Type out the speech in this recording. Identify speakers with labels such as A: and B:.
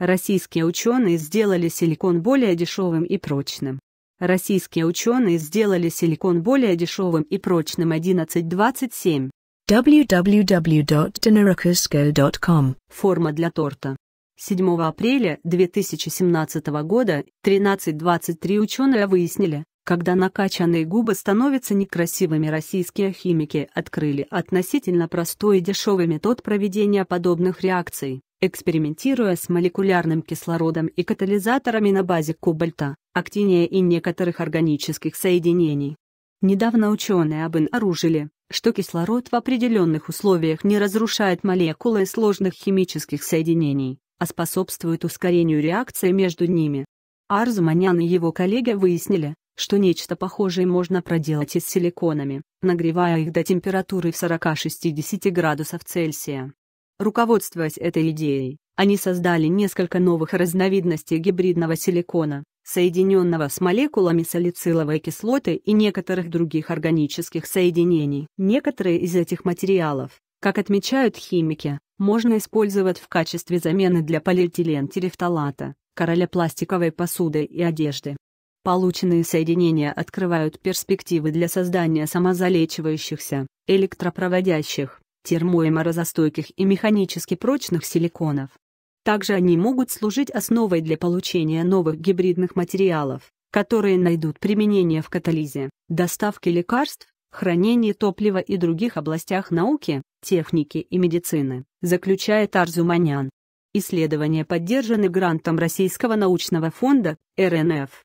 A: Российские ученые сделали силикон более дешевым и прочным. Российские ученые сделали силикон более дешевым и прочным 1127
B: www.denerocosco.com
A: Форма для торта. 7 апреля 2017 года 13.23 ученые выяснили, когда накачанные губы становятся некрасивыми российские химики открыли относительно простой и дешевый метод проведения подобных реакций. Экспериментируя с молекулярным кислородом и катализаторами на базе кобальта, актиния и некоторых органических соединений, недавно ученые обнаружили, что кислород в определенных условиях не разрушает молекулы сложных химических соединений, а способствует ускорению реакции между ними. Арзуманян и его коллеги выяснили, что нечто похожее можно проделать и с силиконами, нагревая их до температуры в 40-60 градусов Цельсия. Руководствуясь этой идеей, они создали несколько новых разновидностей гибридного силикона, соединенного с молекулами салициловой кислоты и некоторых других органических соединений. Некоторые из этих материалов, как отмечают химики, можно использовать в качестве замены для полиэтилен короля пластиковой посуды и одежды. Полученные соединения открывают перспективы для создания самозалечивающихся, электропроводящих, термо- и морозостойких и механически прочных силиконов. Также они могут служить основой для получения новых гибридных материалов, которые найдут применение в катализе, доставке лекарств, хранении топлива и других областях науки, техники и медицины, заключает Арзуманян. Исследования поддержаны грантом Российского научного фонда РНФ